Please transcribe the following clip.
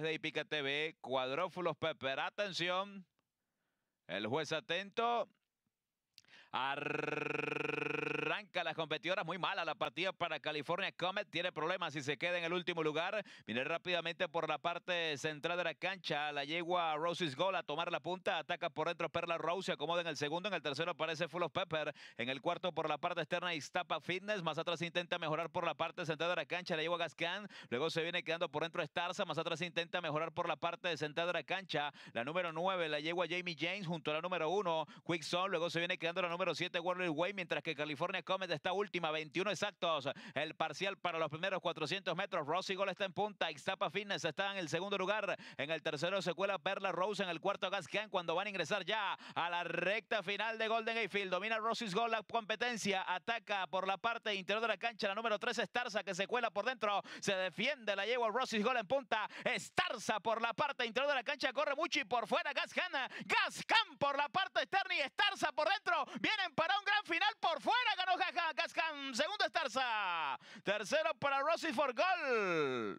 de Ipica TV, Cuadrófulos Pepper. Atención, el juez atento. Ar las competidoras. Muy mala la partida para California Comet. Tiene problemas si se queda en el último lugar. Viene rápidamente por la parte central de la cancha. La yegua Roses Gold a tomar la punta. Ataca por dentro Perla Rose. Se acomoda en el segundo. En el tercero aparece Full of Pepper. En el cuarto por la parte externa Iztapa Fitness. Más atrás intenta mejorar por la parte central de la cancha. La yegua Gascan. Luego se viene quedando por dentro Starza. Más atrás intenta mejorar por la parte central de la cancha. La número 9 la yegua Jamie James junto a la número 1 Quick Luego se viene quedando la número siete Warner Way. Mientras que California Comet de esta última, 21 exactos. El parcial para los primeros 400 metros. Rossi Gol está en punta. Ixtapa Fitness está en el segundo lugar. En el tercero se cuela Perla Rose. En el cuarto Gascan cuando van a ingresar ya a la recta final de Golden Gayfield. Domina Rossi's Gol la competencia. Ataca por la parte interior de la cancha la número 3 Starza que se cuela por dentro. Se defiende la yegua Rossi's Gol en punta. Starza por la parte interior de la cancha. Corre mucho y por fuera Gascan. Gascan por la parte externa y Starza por dentro. Vienen para Segundo es Tercero para Rossi for Gol.